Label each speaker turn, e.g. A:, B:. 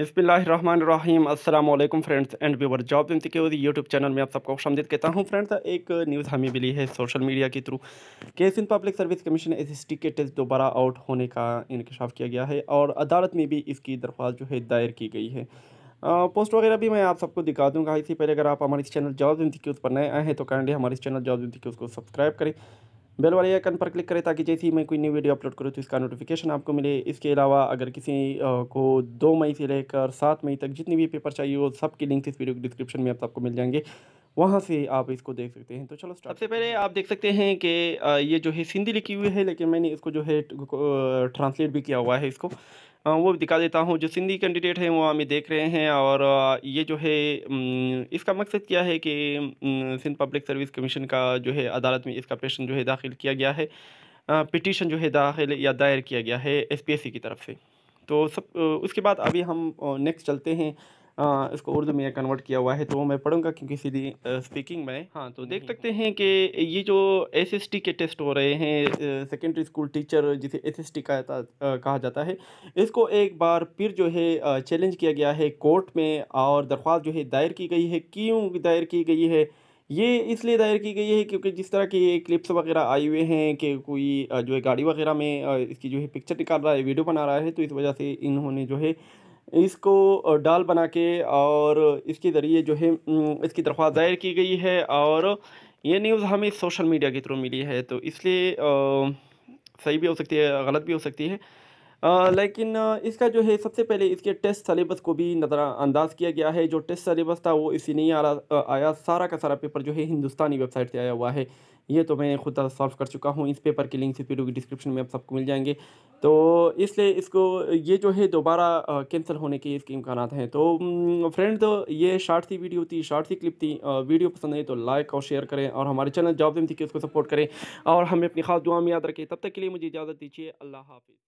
A: बसमीम अल्लाम friends and viewer जॉब इम्ती के यूट्यूब चैनल में आप सबको खुश आमदीद कहता हूँ फ्रेंड्स एक न्यूज़ हमें मिली है सोशल मीडिया के थ्रू केस इन public service commission S S T के टेस्ट दोबारा आउट होने का इंकशाफ किया गया है और अदालत में भी इसकी दरख्वास्त जो है दायर की गई है पोस्ट वगैरह भी मैं आप सबको दिखा दूँगा इसी पहले अगर आप हमारे इस चैनल जॉब इंतिक्यूज़ पर नए आए हैं तो काइंडली हमारे इस चैनल जॉब इंतिक्यूज़ को सब्सक्राइब करें बेल वाले आइकन पर क्लिक करें ताकि जैसे ही मैं कोई न्यू वीडियो अपलोड करूँ तो इसका नोटिफिकेशन आपको मिले इसके अलावा अगर किसी को दो मई से लेकर सात मई तक जितनी भी पेपर चाहिए वो सबकी लिंक इस वीडियो के डिस्क्रिप्शन में आप सबको मिल जाएंगे वहाँ से आप इसको देख सकते हैं तो चलो सबसे पहले आप देख सकते हैं कि ये जो है सिंधी लिखी हुई है लेकिन मैंने इसको जो है ट्रांसलेट भी किया हुआ है इसको वो दिखा देता हूँ जो सिंधी कैंडिडेट हैं वो हमें देख रहे हैं और ये जो है इसका मकसद क्या है कि सिंध पब्लिक सर्विस कमीशन का जो है अदालत में इसका पेशन जो है दाखिल किया गया है पिटिशन जो है दाखिल या दायर किया गया है एस की तरफ से तो सब उसके बाद अभी हम नेक्स्ट चलते हैं इसको उर्दू में कन्वर्ट किया हुआ है तो मैं पढ़ूंगा क्योंकि सीधी स्पीकिंग में हाँ तो देख सकते हैं कि ये जो एस के टेस्ट हो रहे हैं सेकेंडरी स्कूल टीचर जिसे एस एस कहा जाता है इसको एक बार फिर जो है चैलेंज किया गया है कोर्ट में और दरख्वास्त जो है दायर की गई है क्यों दायर की गई है ये इसलिए दायर की गई है क्योंकि जिस तरह के क्लिप्स वगैरह आए हुए हैं कि कोई जो है गाड़ी वगैरह में इसकी जो है पिक्चर निकाल रहा है वीडियो बना रहा है तो इस वजह से इन्होंने जो है इसको डाल बना के और इसके ज़रिए जो है इसकी दरख्वास्त दायर की गई है और ये न्यूज़ हमें सोशल मीडिया के थ्रू मिली है तो इसलिए सही भी हो सकती है गलत भी हो सकती है आ, लेकिन इसका जो है सबसे पहले इसके टेस्ट सलेबस को भी नज़रअंदाज किया गया है जो टेस्ट सलेबस था वो इसी नहीं आ, रहा आया सारा का सारा पेपर जो है हिंदुस्तानी वेबसाइट से आया हुआ है ये तो मैं खुद साफ कर चुका हूँ इस पेपर की लिंक इस वीडियो की डिस्क्रिप्शन में आप सबको मिल जाएंगे तो इसलिए इसको ये जो है दोबारा कैंसिल होने के इसके इम्कान हैं तो फ्रेंड तो ये शार्ट सी वीडियो थी शार्ट सी क्लिप थी वीडियो पसंद आई तो लाइक और शेयर करें और हमारे चैनल जॉब थी कि उसको सपोर्ट करें और हमें अपनी खास दुआ में याद रखें तब तक के लिए मुझे इजाज़त दीजिए अल्लाह हाफिज़